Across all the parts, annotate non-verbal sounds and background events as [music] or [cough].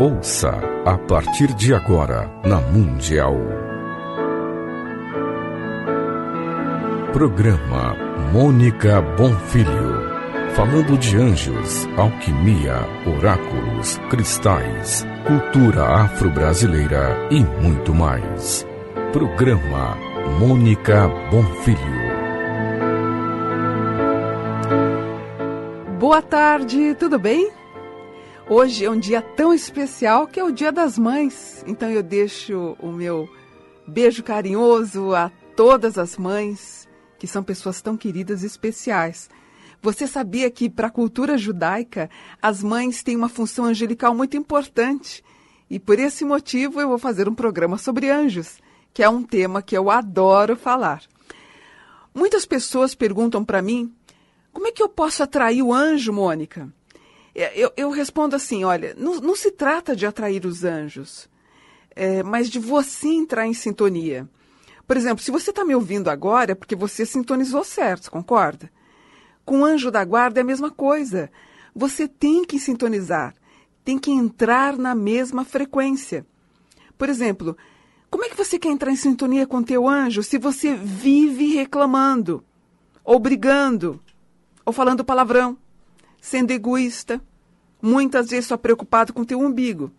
Ouça a partir de agora na Mundial. Programa Mônica Bonfilho. Falando de anjos, alquimia, oráculos, cristais, cultura afro-brasileira e muito mais. Programa Mônica Bonfilho. Boa tarde, tudo bem? Hoje é um dia tão especial que é o Dia das Mães. Então eu deixo o meu beijo carinhoso a todas as mães, que são pessoas tão queridas e especiais. Você sabia que para a cultura judaica as mães têm uma função angelical muito importante? E por esse motivo eu vou fazer um programa sobre anjos, que é um tema que eu adoro falar. Muitas pessoas perguntam para mim: como é que eu posso atrair o anjo, Mônica? É, eu, eu respondo assim: olha, não, não, se trata de atrair os anjos, é, mas de você entrar em sintonia. Por exemplo, se você está me ouvindo agora é porque você sintonizou certo, concorda? Com o anjo da guarda é a mesma coisa. Você tem que sintonizar, tem que entrar na mesma frequência. Por exemplo, como é que você quer entrar em sintonia com teu anjo se você vive reclamando, ou brigando, ou falando palavrão, sendo egoísta, muitas vezes só preocupado com teu umbigo.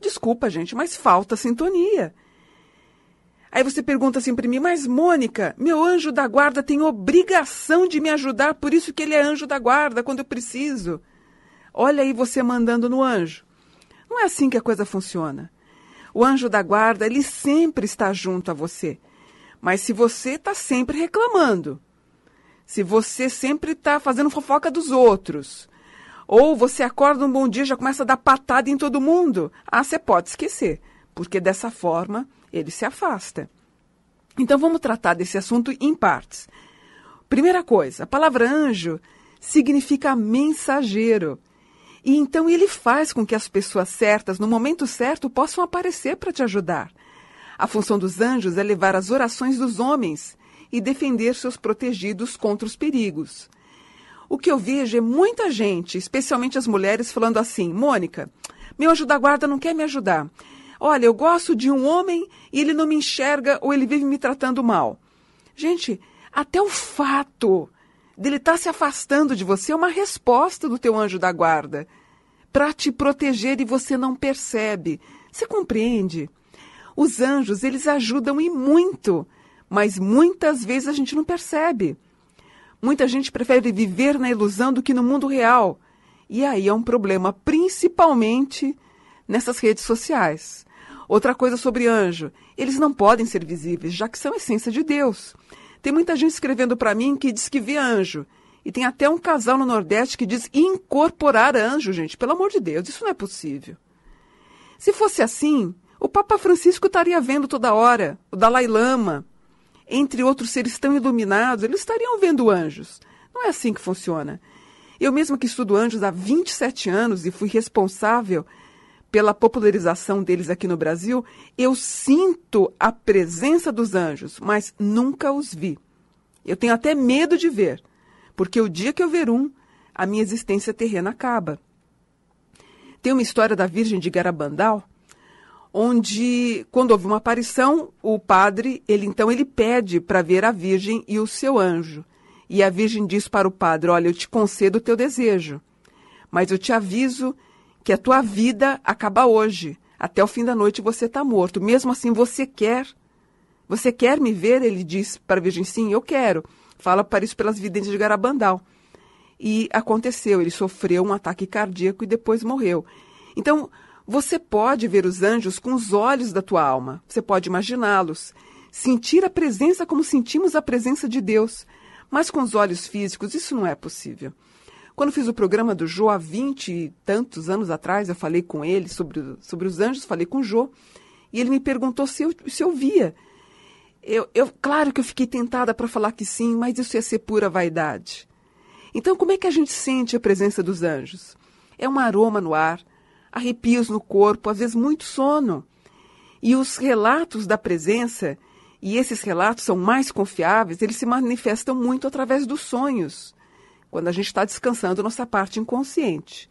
Desculpa, gente, mas falta sintonia. Aí você pergunta assim para mim, mas Mônica, meu anjo da guarda tem obrigação de me ajudar, por isso que ele é anjo da guarda quando eu preciso. Olha aí você mandando no anjo. Não é assim que a coisa funciona. O anjo da guarda, ele sempre está junto a você. Mas se você está sempre reclamando, se você sempre está fazendo fofoca dos outros, ou você acorda um bom dia e já começa a dar patada em todo mundo. Ah, você pode esquecer, porque dessa forma ele se afasta. Então vamos tratar desse assunto em partes. Primeira coisa, a palavra anjo significa mensageiro. E então ele faz com que as pessoas certas, no momento certo, possam aparecer para te ajudar. A função dos anjos é levar as orações dos homens e defender seus protegidos contra os perigos o que eu vejo é muita gente, especialmente as mulheres, falando assim: Mônica, meu ajuda-guarda não quer me ajudar. Olha, eu gosto de um homem e ele não me enxerga ou ele vive me tratando mal. Gente, até o fato dele estar tá se afastando de você é uma resposta do teu anjo da guarda para te proteger e você não percebe. Você compreende? Os anjos, eles ajudam e muito, mas muitas vezes a gente não percebe. Muita gente prefere viver na ilusão do que no mundo real. E aí é um problema, principalmente nessas redes sociais. Outra coisa sobre anjo: eles não podem ser visíveis, já que são essência de Deus. Tem muita gente escrevendo para mim que diz que vê anjo. E tem até um casal no Nordeste que diz incorporar anjo, gente. Pelo amor de Deus, isso não é possível. Se fosse assim, o Papa Francisco estaria vendo toda hora, o Dalai Lama, entre outros seres tão iluminados, eles estariam vendo anjos. Não é assim que funciona. Eu mesma que estudo anjos há 27 anos e fui responsável pela popularização deles aqui no Brasil, eu sinto a presença dos anjos, mas nunca os vi. Eu tenho até medo de ver, porque o dia que eu ver um, a minha existência terrena acaba. Tem uma história da Virgem de Garabandal onde quando houve uma aparição, o padre, ele então ele pede para ver a virgem e o seu anjo. E a virgem diz para o padre: "Olha, eu te concedo o teu desejo, mas eu te aviso que a tua vida acaba hoje. Até o fim da noite você está morto. Mesmo assim você quer você quer me ver?" Ele diz para a virgem: "Sim, eu quero." Fala para isso pelas videntes de Garabandal. E aconteceu, ele sofreu um ataque cardíaco e depois morreu. Então, você pode ver os anjos com os olhos da tua alma, você pode imaginá-los, sentir a presença como sentimos a presença de Deus, mas com os olhos físicos isso não é possível. Quando fiz o programa do Jô há vinte e tantos anos atrás, eu falei com ele sobre, sobre os anjos, falei com o Jô, e ele me perguntou se eu, se eu via. Eu, eu, claro que eu fiquei tentada para falar que sim, mas isso ia ser pura vaidade. Então, como é que a gente sente a presença dos anjos? É um aroma no ar, arrepios no corpo, às vezes muito sono. E os relatos da presença, e esses relatos são mais confiáveis, eles se manifestam muito através dos sonhos, quando a gente está descansando nossa parte inconsciente.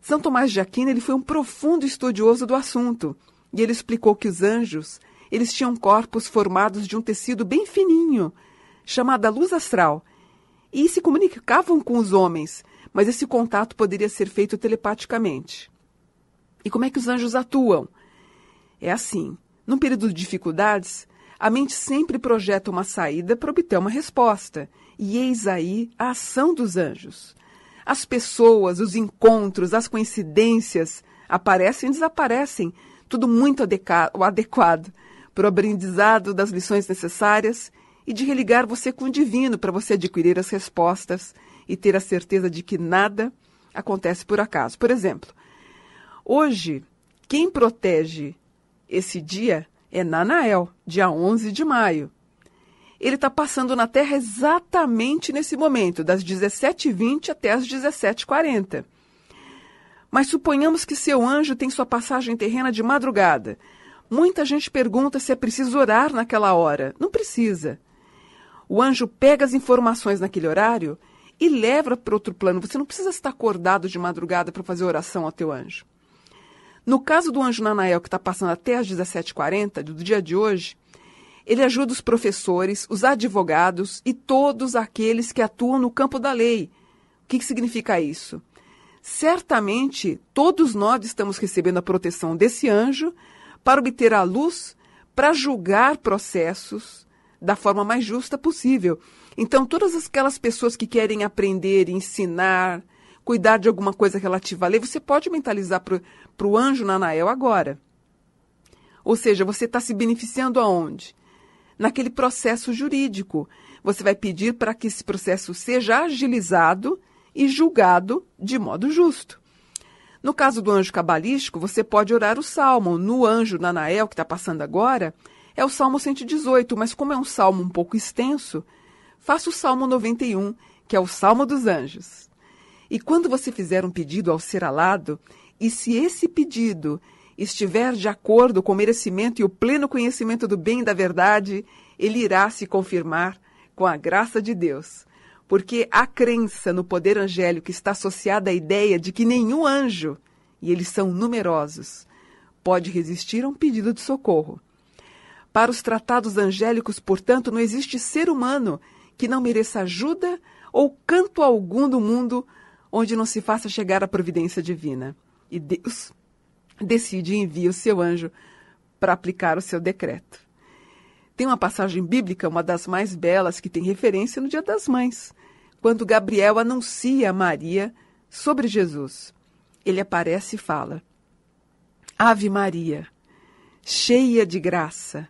São Tomás de Aquino ele foi um profundo estudioso do assunto, e ele explicou que os anjos eles tinham corpos formados de um tecido bem fininho, chamada luz astral, e se comunicavam com os homens, mas esse contato poderia ser feito telepaticamente. E como é que os anjos atuam? É assim: num período de dificuldades, a mente sempre projeta uma saída para obter uma resposta. E eis aí a ação dos anjos. As pessoas, os encontros, as coincidências aparecem e desaparecem, tudo muito adequado para o aprendizado das lições necessárias e de religar você com o divino para você adquirir as respostas e ter a certeza de que nada acontece por acaso. Por exemplo, Hoje, quem protege esse dia é Nanael, dia 11 de maio. Ele está passando na Terra exatamente nesse momento, das 17h20 até as 17h40. Mas suponhamos que seu anjo tem sua passagem terrena de madrugada. Muita gente pergunta se é preciso orar naquela hora. Não precisa. O anjo pega as informações naquele horário e leva para outro plano. Você não precisa estar acordado de madrugada para fazer oração ao teu anjo. No caso do Anjo Nanael, que está passando até às 17h40 do dia de hoje, ele ajuda os professores, os advogados e todos aqueles que atuam no campo da lei. O que, que significa isso? Certamente, todos nós estamos recebendo a proteção desse anjo para obter a luz, para julgar processos da forma mais justa possível. Então, todas aquelas pessoas que querem aprender, ensinar, cuidar de alguma coisa relativa à lei, você pode mentalizar para o anjo Nanael agora. Ou seja, você está se beneficiando aonde? Naquele processo jurídico. Você vai pedir para que esse processo seja agilizado e julgado de modo justo. No caso do anjo cabalístico, você pode orar o salmo. No anjo Nanael, que está passando agora, é o salmo 118, mas como é um salmo um pouco extenso, faça o salmo 91, que é o salmo dos anjos. E quando você fizer um pedido ao ser alado, e se esse pedido estiver de acordo com o merecimento e o pleno conhecimento do bem e da verdade, ele irá se confirmar com a graça de Deus. Porque a crença no poder angélico está associada à ideia de que nenhum anjo, e eles são numerosos, pode resistir a um pedido de socorro. Para os tratados angélicos, portanto, não existe ser humano que não mereça ajuda ou canto algum do mundo onde não se faça chegar a providência divina. E Deus decide e envia o seu anjo para aplicar o seu decreto. Tem uma passagem bíblica, uma das mais belas, que tem referência no Dia das Mães, quando Gabriel anuncia a Maria sobre Jesus. Ele aparece e fala: Ave Maria, cheia de graça,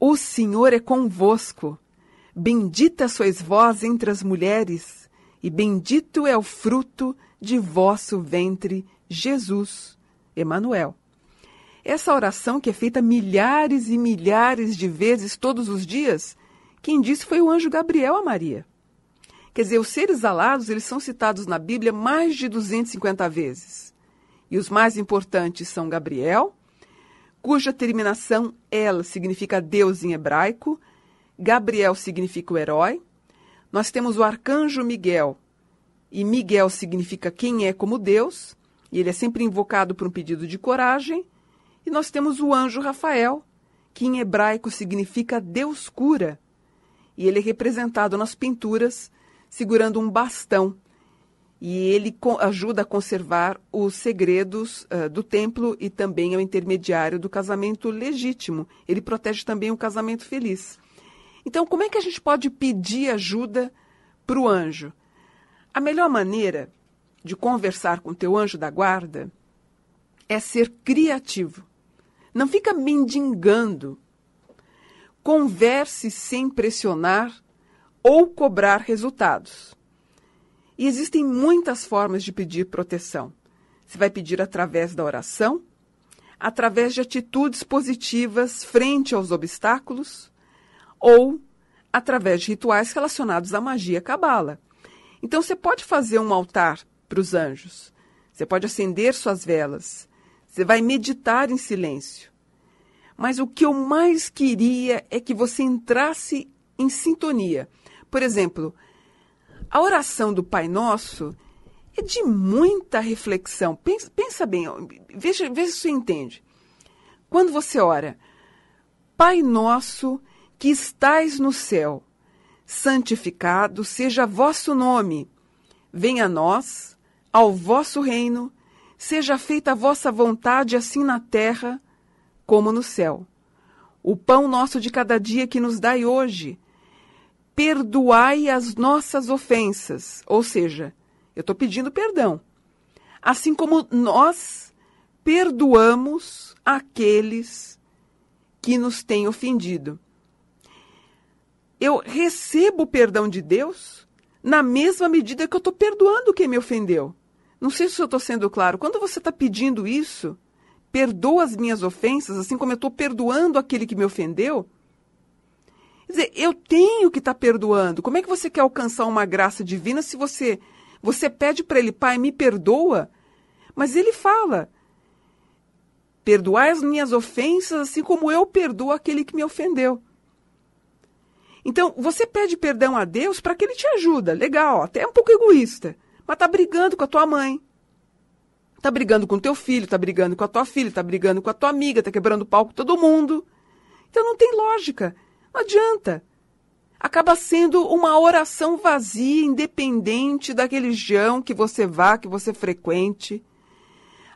o Senhor é convosco. Bendita sois vós entre as mulheres e bendito é o fruto de vosso ventre, Jesus, Emanuel. Essa oração que é feita milhares e milhares de vezes todos os dias, quem disse foi o anjo Gabriel a Maria. Quer dizer, os seres alados, eles são citados na Bíblia mais de 250 vezes. E os mais importantes são Gabriel, cuja terminação ela significa Deus em hebraico, Gabriel significa o herói. Nós temos o arcanjo Miguel, e Miguel significa quem é como Deus, e ele é sempre invocado por um pedido de coragem. E nós temos o anjo Rafael, que em hebraico significa Deus cura, e ele é representado nas pinturas segurando um bastão. E ele ajuda a conservar os segredos uh, do templo e também é o intermediário do casamento legítimo. Ele protege também o casamento feliz. Então, como é que a gente pode pedir ajuda para o anjo? A melhor maneira de conversar com teu anjo da guarda é ser criativo. Não fica mendigando. Converse sem pressionar ou cobrar resultados. E existem muitas formas de pedir proteção. Você vai pedir através da oração, através de atitudes positivas frente aos obstáculos, ou através de rituais relacionados à magia cabala. Então você pode fazer um altar para os anjos, você pode acender suas velas, você vai meditar em silêncio. Mas o que eu mais queria é que você entrasse em sintonia. Por exemplo, a oração do Pai Nosso é de muita reflexão. Pensa, pensa bem, veja, veja se você entende. Quando você ora, Pai Nosso que estais no céu, santificado seja vosso nome. Venha a nós, ao vosso reino, seja feita a vossa vontade, assim na terra como no céu. O pão nosso de cada dia que nos dai hoje, perdoai as nossas ofensas. Ou seja, eu estou pedindo perdão. Assim como nós perdoamos aqueles que nos têm ofendido eu recebo o perdão de Deus na mesma medida que eu estou perdoando quem me ofendeu. Não sei se eu estou sendo claro. Quando você está pedindo isso, perdoa as minhas ofensas, assim como eu estou perdoando aquele que me ofendeu. Quer dizer, eu tenho que estar tá perdoando. Como é que você quer alcançar uma graça divina se você você pede para ele, Pai, me perdoa? Mas ele fala: Perdoai as minhas ofensas, assim como eu perdoo aquele que me ofendeu. Então, você pede perdão a Deus para que ele te ajuda. Legal, até é um pouco egoísta. Mas tá brigando com a tua mãe. Tá brigando com o teu filho, tá brigando com a tua filha, tá brigando com a tua amiga, tá quebrando o palco todo mundo. Então não tem lógica. Não adianta. Acaba sendo uma oração vazia, independente da religião que você vá, que você frequente.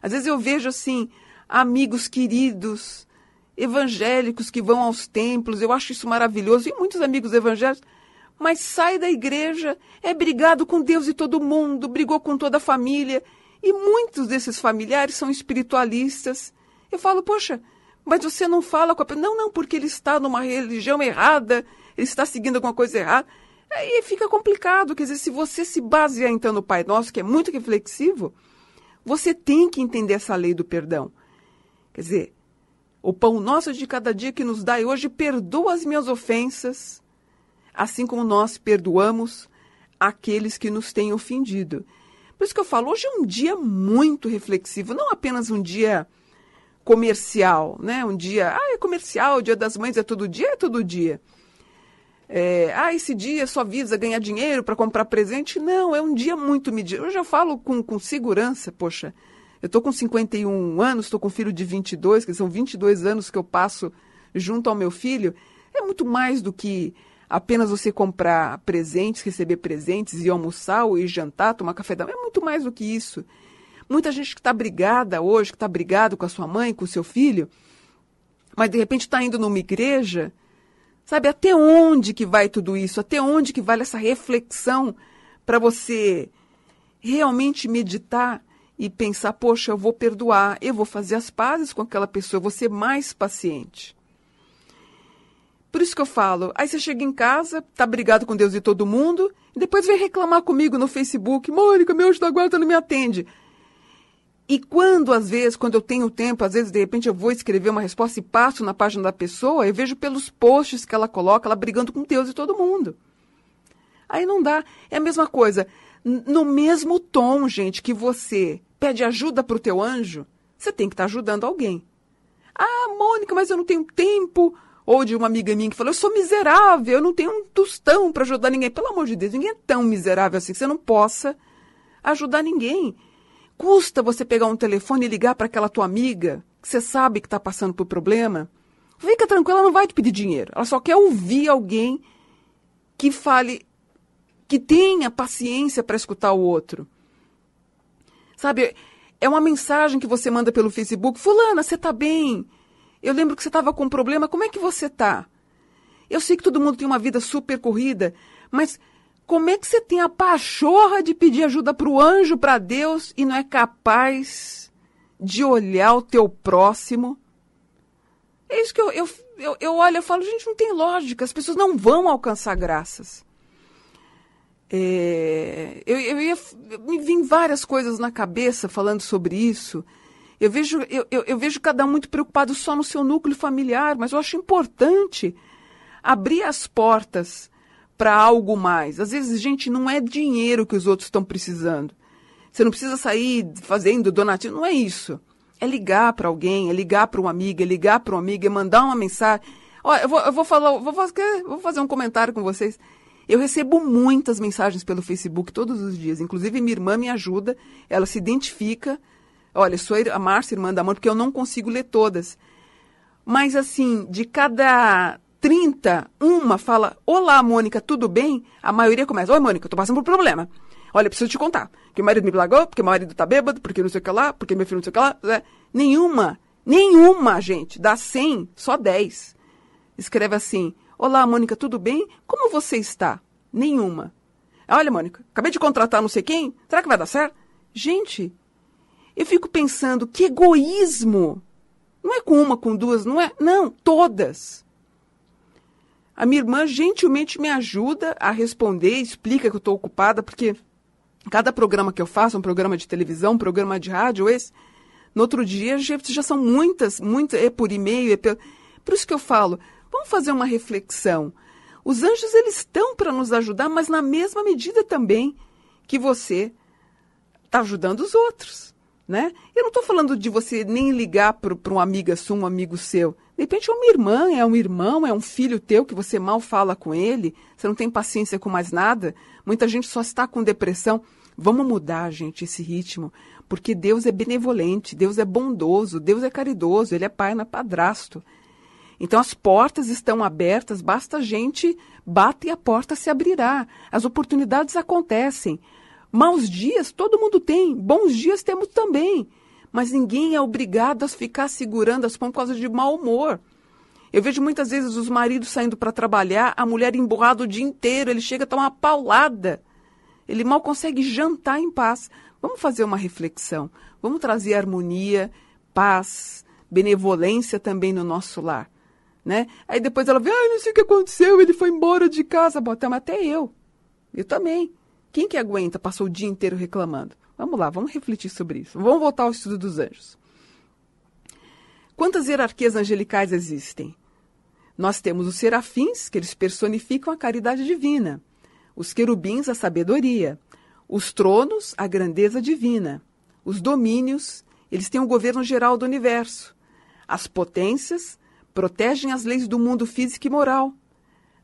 Às vezes eu vejo assim, amigos queridos evangélicos que vão aos templos, eu acho isso maravilhoso, e muitos amigos evangélicos, mas sai da igreja, é brigado com Deus e todo mundo, brigou com toda a família, e muitos desses familiares são espiritualistas. Eu falo, poxa, mas você não fala com a pessoa. Não, não, porque ele está numa religião errada, ele está seguindo alguma coisa errada. Aí é, fica complicado, quer dizer, se você se basear então no Pai Nosso, que é muito reflexivo, você tem que entender essa lei do perdão. Quer dizer, o pão nosso de cada dia que nos dai hoje, perdoa as minhas ofensas, assim como nós perdoamos aqueles que nos têm ofendido. Por isso que eu falo, hoje é um dia muito reflexivo, não apenas um dia comercial, né? Um dia, ah, é comercial, o dia das mães é todo dia, é todo dia. É, ah, esse dia só visa ganhar dinheiro para comprar presente. Não, é um dia muito medido. Hoje eu falo com, com segurança, poxa, eu estou com 51 anos, estou com um filho de 22, que são 22 anos que eu passo junto ao meu filho. É muito mais do que apenas você comprar presentes, receber presentes e almoçar ou ir jantar, tomar café da manhã. É muito mais do que isso. Muita gente que está brigada hoje, que está brigado com a sua mãe, com o seu filho, mas de repente está indo numa igreja, sabe? Até onde que vai tudo isso? Até onde que vale essa reflexão para você realmente meditar e pensar, poxa, eu vou perdoar, eu vou fazer as pazes com aquela pessoa, eu vou ser mais paciente. Por isso que eu falo, aí você chega em casa, tá brigado com Deus e todo mundo, e depois vem reclamar comigo no Facebook, Mônica, meu anjo da guarda não me atende. E quando, às vezes, quando eu tenho tempo, às vezes, de repente, eu vou escrever uma resposta e passo na página da pessoa, eu vejo pelos posts que ela coloca, ela brigando com Deus e todo mundo. Aí não dá. É a mesma coisa. No mesmo tom, gente, que você pede ajuda para o teu anjo, você tem que estar tá ajudando alguém. Ah, Mônica, mas eu não tenho tempo. Ou de uma amiga minha que falou, eu sou miserável, eu não tenho um tostão para ajudar ninguém. Pelo amor de Deus, ninguém é tão miserável assim que você não possa ajudar ninguém. Custa você pegar um telefone e ligar para aquela tua amiga que você sabe que está passando por problema? Fica tranquila, ela não vai te pedir dinheiro. Ela só quer ouvir alguém que fale, que tenha paciência para escutar o outro. Sabe, é uma mensagem que você manda pelo Facebook. Fulana, você tá bem? Eu lembro que você estava com um problema. Como é que você tá? Eu sei que todo mundo tem uma vida super corrida, mas como é que você tem a pachorra de pedir ajuda para o anjo, para Deus, e não é capaz de olhar o teu próximo? É isso que eu, eu, eu, eu olho eu falo, gente, não tem lógica. As pessoas não vão alcançar graças. É, eu, eu ia, me vim várias coisas na cabeça falando sobre isso. Eu vejo, eu, eu, eu vejo cada um muito preocupado só no seu núcleo familiar, mas eu acho importante abrir as portas para algo mais. Às vezes, gente, não é dinheiro que os outros estão precisando. Você não precisa sair fazendo donativo, não é isso. É ligar para alguém, é ligar para um amigo, é ligar para um amigo, é mandar uma mensagem. Olha, eu vou, eu vou falar, vou fazer, vou fazer um comentário com vocês. Eu recebo muitas mensagens pelo Facebook todos os dias. Inclusive, minha irmã me ajuda, ela se identifica. Olha, sou a Márcia, irmã da Mônica, porque eu não consigo ler todas. Mas, assim, de cada 30, uma fala: Olá, Mônica, tudo bem? A maioria começa: Oi, Mônica, estou passando por um problema. Olha, preciso te contar. que o marido me blagou, porque o marido tá bêbado, porque não sei o que lá, porque meu filho não sei o que lá. Né? Nenhuma, nenhuma, gente. Dá 100, só 10. Escreve assim: Olá, Mônica, tudo bem? Como você está? Nenhuma. Olha, Mônica, acabei de contratar não sei quem. Será que vai dar certo? Gente, eu fico pensando que egoísmo. Não é com uma, com duas, não é? Não, todas. A minha irmã gentilmente me ajuda a responder, explica que eu estou ocupada, porque cada programa que eu faço, um programa de televisão, um programa de rádio, esse, no outro dia já, já são muitas, muitas, é por e-mail, é pelo. Por isso que eu falo, Vamos fazer uma reflexão. Os anjos eles estão para nos ajudar, mas na mesma medida também que você está ajudando os outros. Né? Eu não estou falando de você nem ligar para um amigo seu, um amigo seu. De repente é uma irmã, é um irmão, é um filho teu que você mal fala com ele, você não tem paciência com mais nada. Muita gente só está com depressão. Vamos mudar, gente, esse ritmo, porque Deus é benevolente, Deus é bondoso, Deus é caridoso, Ele é pai, não é padrasto. Então as portas estão abertas, basta a gente bater e a porta se abrirá. As oportunidades acontecem. Maus dias todo mundo tem, bons dias temos também. Mas ninguém é obrigado a ficar segurando as pão por causa de mau humor. Eu vejo muitas vezes os maridos saindo para trabalhar, a mulher emburrada o dia inteiro, ele chega a tomar uma paulada. Ele mal consegue jantar em paz. Vamos fazer uma reflexão. Vamos trazer harmonia, paz, benevolência também no nosso lar né? Aí depois ela vê, ah, não sei o que aconteceu, ele foi embora de casa, botamos até eu. Eu também. Quem que aguenta? Passou o dia inteiro reclamando. Vamos lá, vamos refletir sobre isso. Vamos voltar ao estudo dos anjos. Quantas hierarquias angelicais existem? Nós temos os serafins, que eles personificam a caridade divina, os querubins, a sabedoria, os tronos, a grandeza divina, os domínios, eles têm o governo geral do universo, as potências, protegem as leis do mundo físico e moral.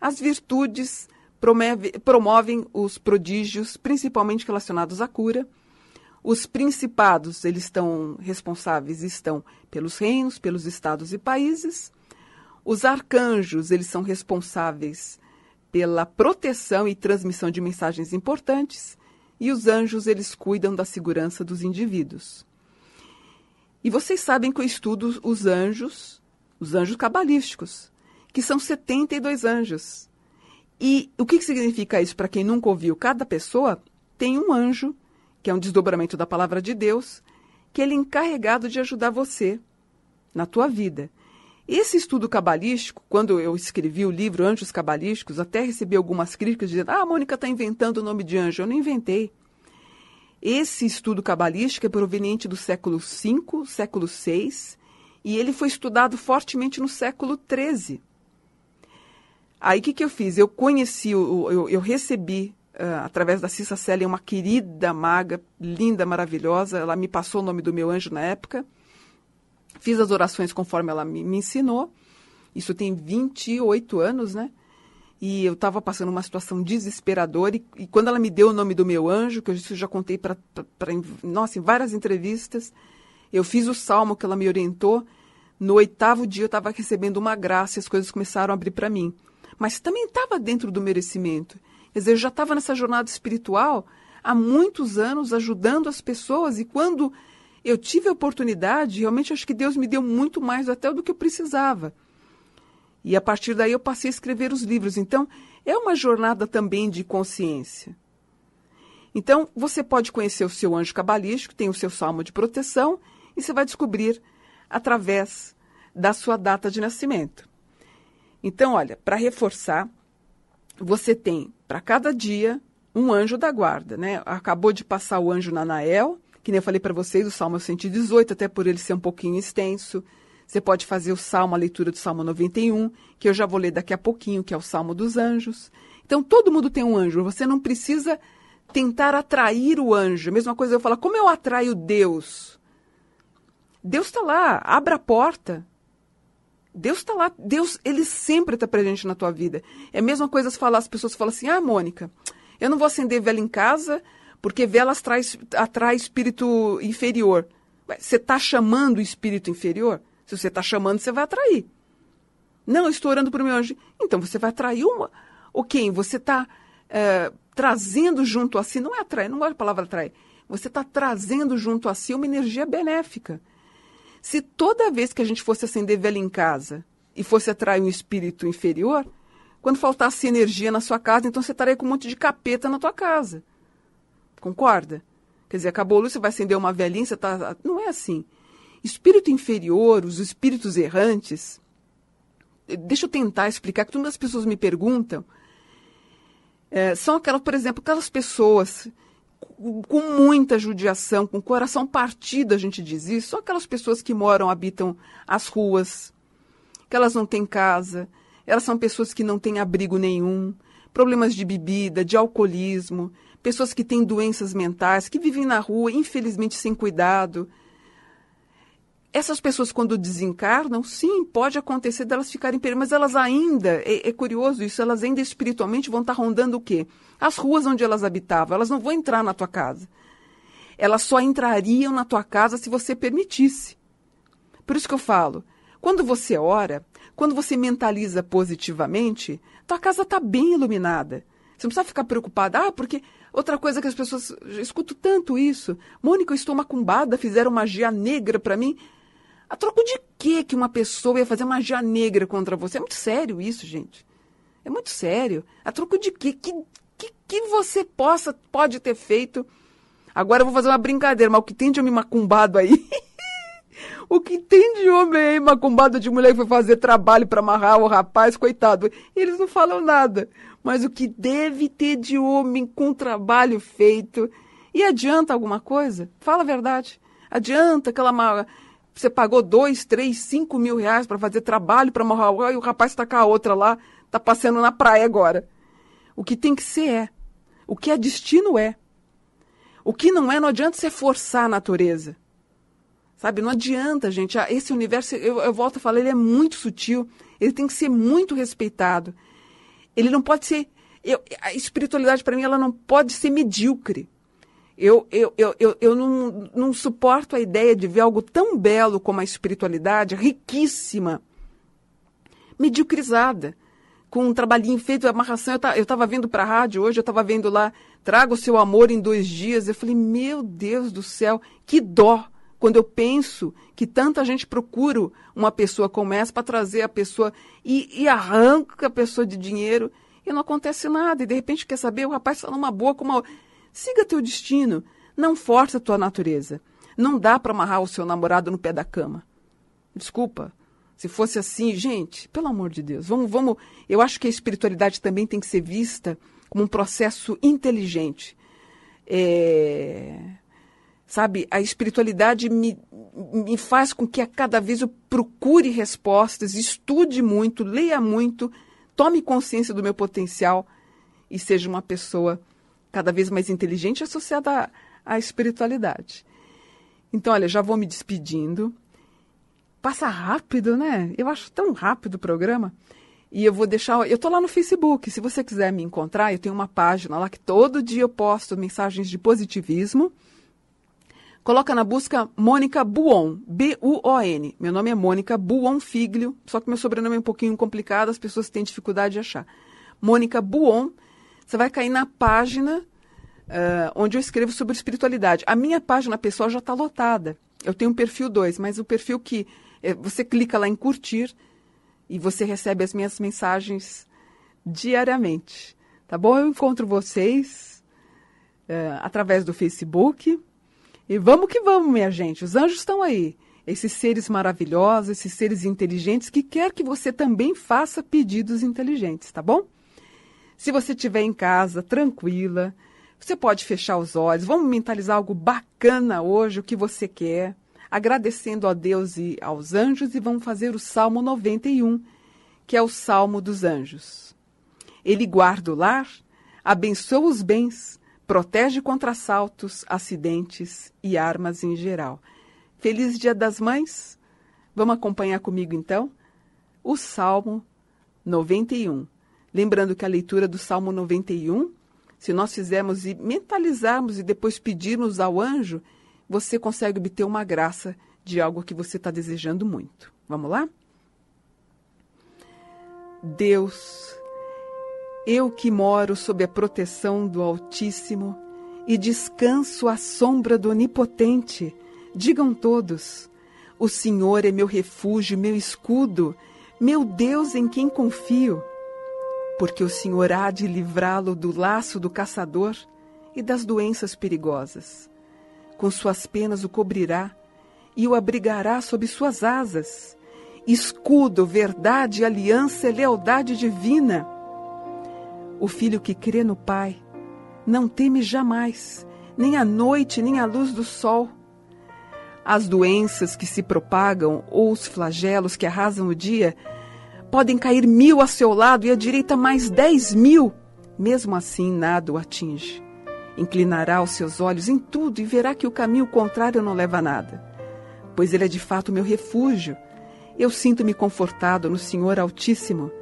As virtudes promove, promovem os prodígios, principalmente relacionados à cura. Os principados, eles estão responsáveis, estão pelos reinos, pelos estados e países. Os arcanjos, eles são responsáveis pela proteção e transmissão de mensagens importantes, e os anjos, eles cuidam da segurança dos indivíduos. E vocês sabem que eu estudo os anjos os anjos cabalísticos, que são 72 anjos. E o que, significa isso para quem nunca ouviu? Cada pessoa tem um anjo, que é um desdobramento da palavra de Deus, que ele é encarregado de ajudar você na tua vida. Esse estudo cabalístico, quando eu escrevi o livro Anjos Cabalísticos, até recebi algumas críticas dizendo: ah, a Mônica está inventando o nome de anjo. Eu não inventei. Esse estudo cabalístico é proveniente do século V, século VI e ele foi estudado fortemente no século XIII. Aí o que, que eu fiz? Eu conheci, eu, eu, eu recebi uh, através da Cissa Célia uma querida maga, linda, maravilhosa. Ela me passou o nome do meu anjo na época. Fiz as orações conforme ela me, me ensinou. Isso tem 28 anos, né? E eu estava passando uma situação desesperadora. E, e, quando ela me deu o nome do meu anjo, que eu já contei para, nossa, em várias entrevistas, eu fiz o salmo que ela me orientou. No oitavo dia eu estava recebendo uma graça e as coisas começaram a abrir para mim. Mas também estava dentro do merecimento. Quer dizer, eu já estava nessa jornada espiritual há muitos anos ajudando as pessoas e quando eu tive a oportunidade, realmente acho que Deus me deu muito mais até do que eu precisava. E a partir daí eu passei a escrever os livros. Então, é uma jornada também de consciência. Então, você pode conhecer o seu anjo cabalístico, tem o seu salmo de proteção e você vai descobrir através da sua data de nascimento. Então, olha, para reforçar, você tem para cada dia um anjo da guarda, né? Acabou de passar o anjo Nanael, que nem eu falei para vocês, o Salmo 118, até por ele ser um pouquinho extenso. Você pode fazer o Salmo, a leitura do Salmo 91, que eu já vou ler daqui a pouquinho, que é o Salmo dos Anjos. Então, todo mundo tem um anjo, você não precisa tentar atrair o anjo. Mesma coisa eu falo, como eu atraio Deus? Deus está lá, abra a porta. Deus está lá, Deus, ele sempre está presente na tua vida. É a mesma coisa se falar, as pessoas falam assim: ah, Mônica, eu não vou acender vela em casa porque velas traz, atrai espírito inferior. Você está chamando o espírito inferior? Se você está chamando, você vai atrair. Não, eu estou orando para o meu anjo. Então você vai atrair uma, o quem? Você está é, trazendo junto a si, não é atrair, não é a palavra atrair. Você está trazendo junto a si uma energia benéfica. Se toda vez que a gente fosse acender vela em casa e fosse atrair um espírito inferior, quando faltasse energia na sua casa, então você estaria com um monte de capeta na tua casa. Concorda? Quer dizer, acabou a luz, você vai acender uma velhinha, você está. Não é assim. Espírito inferior, os espíritos errantes... Eh, deixa eu tentar explicar, que todas as pessoas me perguntam... É, são aquelas, por exemplo, aquelas pessoas com muita judiação, com coração partido, a gente diz isso. Só aquelas pessoas que moram, habitam as ruas, que elas não têm casa, elas são pessoas que não têm abrigo nenhum, problemas de bebida, de alcoolismo, pessoas que têm doenças mentais, que vivem na rua, infelizmente, sem cuidado essas pessoas, quando desencarnam, sim, pode acontecer delas ficarem perdidas, mas elas ainda, é, é, curioso isso, elas ainda espiritualmente vão estar rondando o quê? As ruas onde elas habitavam, elas não vão entrar na tua casa. Elas só entrariam na tua casa se você permitisse. Por isso que eu falo, quando você ora, quando você mentaliza positivamente, tua casa está bem iluminada. Você não precisa ficar preocupada, ah, porque Outra coisa que as pessoas. Escuto tanto isso. Mônica, eu estou macumbada, fizeram magia negra para mim. A troco de quê que uma pessoa ia fazer magia negra contra você? É muito sério isso, gente. É muito sério. A troco de quê? Que, que, que você possa, pode ter feito? Agora eu vou fazer uma brincadeira, mas o que tem de homem macumbado aí? [laughs] o que tem de homem aí macumbado de mulher que foi fazer trabalho para amarrar o rapaz, coitado? Eles não falam nada. Mas o que deve ter de homem com trabalho feito? E adianta alguma coisa? Fala a verdade. Adianta aquela, você pagou dois, três, cinco mil reais para fazer trabalho para Mauá e o rapaz está com a outra lá, está passeando na praia agora. O que tem que ser é. O que é destino é. O que não é, não adianta você forçar a natureza. Sabe? Não adianta, gente. Ah, esse universo, eu, eu volto a falar, ele é muito sutil. Ele tem que ser muito respeitado. Ele não pode ser. Eu, a espiritualidade, para mim, ela não pode ser medíocre. Eu, eu, eu, eu, eu não, não suporto a ideia de ver algo tão belo como a espiritualidade, riquíssima, mediocrizada, com um trabalhinho feito, amarração. Eu estava vindo para a rádio hoje, eu estava vendo lá, traga o seu amor em dois dias. Eu falei, meu Deus do céu, que dó quando eu penso que tanta gente procura uma pessoa como essa para trazer a pessoa e, e arranca a pessoa de dinheiro e não acontece nada. E de repente quer saber, o rapaz está numa boa com uma Siga teu destino. Não força tua natureza. Não dá para amarrar o seu namorado no pé da cama. Desculpa. Se fosse assim, gente, pelo amor de Deus, vamos, vamos. Eu acho que a espiritualidade também tem que ser vista como um processo inteligente. É, sabe, a espiritualidade me, me faz com que a cada vez eu procure respostas, estude muito, leia muito, tome consciência do meu potencial e seja uma pessoa cada vez mais inteligente associada à, à espiritualidade. Então, olha, já vou me despedindo. Passa rápido, né? Eu acho tão rápido o programa. E eu vou deixar. Eu estou lá no Facebook. Se você quiser me encontrar, eu tenho uma página lá que todo dia eu posto mensagens de positivismo. Coloca na busca Mônica Buon, B-U-O-N. Meu nome é Mônica Buon Figlio, só que meu sobrenome é um pouquinho complicado, as pessoas têm dificuldade de achar. Mônica Buon você vai cair na página uh, onde eu escrevo sobre espiritualidade. A minha página pessoal já está lotada. Eu tenho um perfil 2, mas o perfil que é, você clica lá em curtir e você recebe as minhas mensagens diariamente. Tá bom? Eu encontro vocês uh, através do Facebook. E vamos que vamos, minha gente. Os anjos estão aí. Esses seres maravilhosos, esses seres inteligentes, que quer que você também faça pedidos inteligentes, tá bom? Se você estiver em casa, tranquila, você pode fechar os olhos. Vamos mentalizar algo bacana hoje, o que você quer, agradecendo a Deus e aos anjos, e vamos fazer o Salmo 91, que é o Salmo dos Anjos. Ele guarda o lar, abençoa os bens, protege contra assaltos, acidentes e armas em geral. Feliz Dia das Mães! Vamos acompanhar comigo então o Salmo 91. Lembrando que a leitura do Salmo 91, se nós fizermos e mentalizarmos e depois pedirmos ao anjo, você consegue obter uma graça de algo que você está desejando muito. Vamos lá? Deus, eu que moro sob a proteção do Altíssimo e descanso à sombra do Onipotente, digam todos: O Senhor é meu refúgio, meu escudo, meu Deus em quem confio porque o Senhor há de livrá-lo do laço do caçador e das doenças perigosas. Com suas penas o cobrirá e o abrigará sob suas asas. Escudo, verdade, aliança e lealdade divina. O filho que crê no Pai não teme jamais, nem a noite, nem a luz do sol. As doenças que se propagam ou os flagelos que arrasam o dia podem cair mil a seu lado e à direita mais dez mil. Mesmo assim, nada o atinge. Inclinará os seus olhos em tudo e verá que o caminho contrário não leva a nada. Pois ele é de fato meu refúgio. Eu sinto-me confortado no Senhor Altíssimo.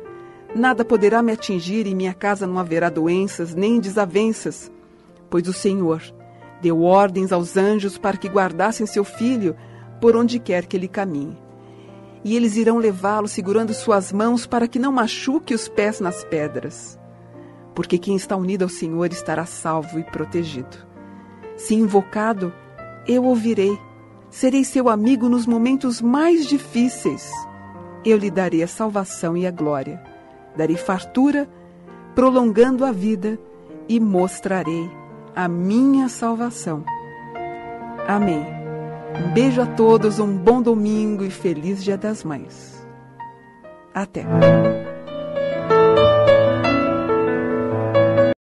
Nada poderá me atingir e em minha casa não haverá doenças nem desavenças, pois o Senhor deu ordens aos anjos para que guardassem seu filho por onde quer que ele caminhe e eles irão levá-lo segurando suas mãos para que não machuque os pés nas pedras. Porque quem está unido ao Senhor estará salvo e protegido. Se invocado, eu ouvirei. Serei seu amigo nos momentos mais difíceis. Eu lhe darei a salvação e a glória. Darei fartura, prolongando a vida e mostrarei a minha salvação. Amém. Um beijo a todos, um bom domingo e feliz Dia das Mães. Até!